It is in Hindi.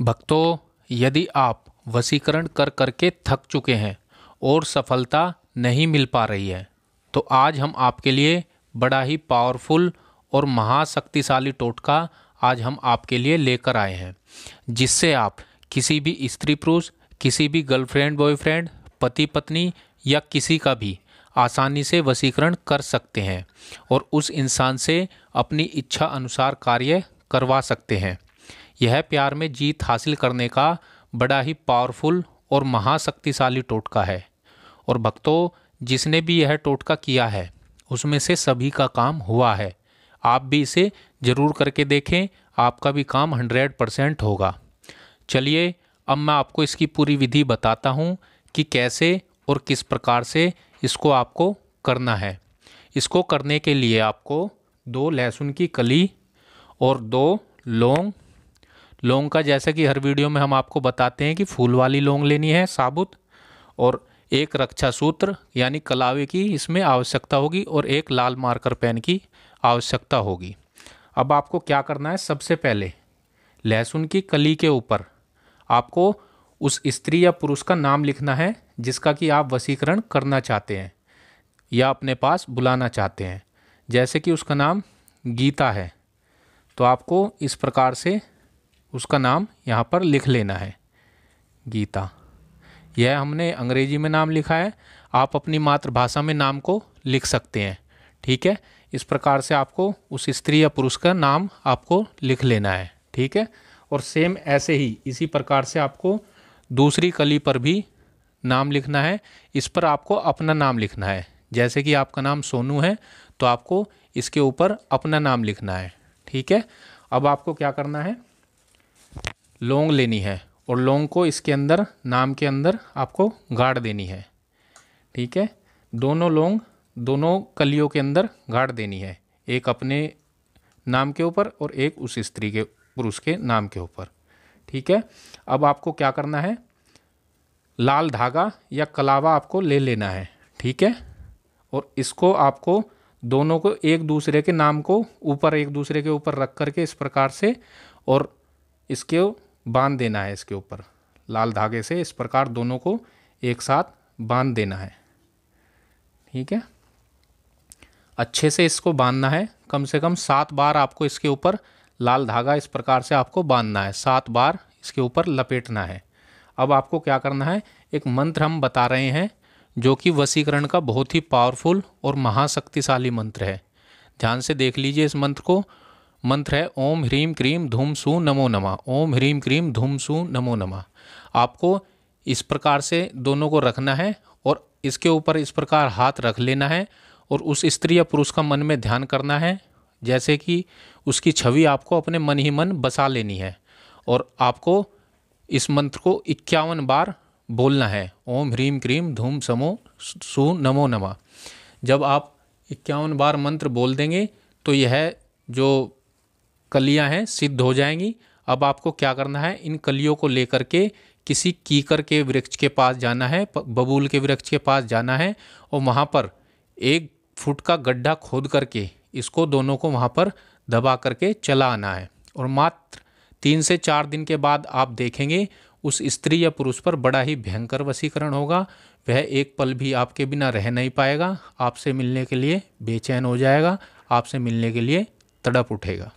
भक्तों यदि आप वसीकरण कर करके थक चुके हैं और सफलता नहीं मिल पा रही है तो आज हम आपके लिए बड़ा ही पावरफुल और महाशक्तिशाली टोटका आज हम आपके लिए लेकर आए हैं जिससे आप किसी भी स्त्री पुरुष किसी भी गर्लफ्रेंड बॉयफ्रेंड पति पत्नी या किसी का भी आसानी से वसीकरण कर सकते हैं और उस इंसान से अपनी इच्छा अनुसार कार्य करवा सकते हैं यह प्यार में जीत हासिल करने का बड़ा ही पावरफुल और महाशक्तिशाली टोटका है और भक्तों जिसने भी यह टोटका किया है उसमें से सभी का काम हुआ है आप भी इसे ज़रूर करके देखें आपका भी काम हंड्रेड परसेंट होगा चलिए अब मैं आपको इसकी पूरी विधि बताता हूँ कि कैसे और किस प्रकार से इसको आपको करना है इसको करने के लिए आपको दो लहसुन की कली और दो लौंग लौंग का जैसे कि हर वीडियो में हम आपको बताते हैं कि फूल वाली लौंग लेनी है साबुत और एक रक्षा सूत्र यानी कलावे की इसमें आवश्यकता होगी और एक लाल मार्कर पेन की आवश्यकता होगी अब आपको क्या करना है सबसे पहले लहसुन की कली के ऊपर आपको उस स्त्री या पुरुष का नाम लिखना है जिसका कि आप वसीकरण करना चाहते हैं या अपने पास बुलाना चाहते हैं जैसे कि उसका नाम गीता है तो आपको इस प्रकार से उसका नाम यहाँ पर लिख लेना है गीता यह हमने अंग्रेजी में नाम लिखा है आप अपनी मातृभाषा में नाम को लिख सकते हैं ठीक है इस प्रकार से आपको उस स्त्री या पुरुष का नाम आपको लिख लेना है ठीक है और सेम ऐसे ही इसी प्रकार से आपको दूसरी कली पर भी नाम लिखना है इस पर आपको अपना नाम लिखना है जैसे कि आपका नाम सोनू है तो आपको इसके ऊपर अपना नाम लिखना है ठीक है अब आपको क्या करना है लौंग लेनी है और लौंग को इसके अंदर नाम के अंदर आपको गाड़ देनी है ठीक है दोनों लौंग दोनों कलियों के अंदर गाड़ देनी है एक अपने नाम के ऊपर और एक उस स्त्री के पुरुष के नाम के ऊपर ठीक है अब आपको क्या करना है लाल धागा या कलावा आपको ले लेना है ठीक है और इसको आपको दोनों को एक दूसरे के नाम को ऊपर एक दूसरे के ऊपर रख करके इस प्रकार से और इसके बांध देना है इसके ऊपर लाल धागे से इस प्रकार दोनों को एक साथ बांध देना है ठीक है अच्छे से इसको बांधना है कम से कम सात बार आपको इसके ऊपर लाल धागा इस प्रकार से आपको बांधना है सात बार इसके ऊपर लपेटना है अब आपको क्या करना है एक मंत्र हम बता रहे हैं जो कि वसीकरण का बहुत ही पावरफुल और महाशक्तिशाली मंत्र है ध्यान से देख लीजिए इस मंत्र को मंत्र है ओम ह्रीम क्रीम धूम सू नमो नमा ओम ह्रीम क्रीम धूम सू नमो नमा आपको इस प्रकार से दोनों को रखना है और इसके ऊपर इस प्रकार हाथ रख लेना है और उस स्त्री या पुरुष का मन में ध्यान करना है जैसे कि उसकी छवि आपको अपने मन ही मन बसा लेनी है और आपको इस मंत्र को इक्यावन बार बोलना है ओम ह्रीम क्रीम धूम समो सु नमो नमा जब आप इक्यावन बार मंत्र बोल देंगे तो यह जो कलियां हैं सिद्ध हो जाएंगी अब आपको क्या करना है इन कलियों को लेकर के किसी कीकर के वृक्ष के पास जाना है बबूल के वृक्ष के पास जाना है और वहाँ पर एक फुट का गड्ढा खोद करके इसको दोनों को वहाँ पर दबा करके चला आना है और मात्र तीन से चार दिन के बाद आप देखेंगे उस स्त्री या पुरुष पर बड़ा ही भयंकर वसीकरण होगा वह एक पल भी आपके बिना रह नहीं पाएगा आपसे मिलने के लिए बेचैन हो जाएगा आपसे मिलने के लिए तड़प उठेगा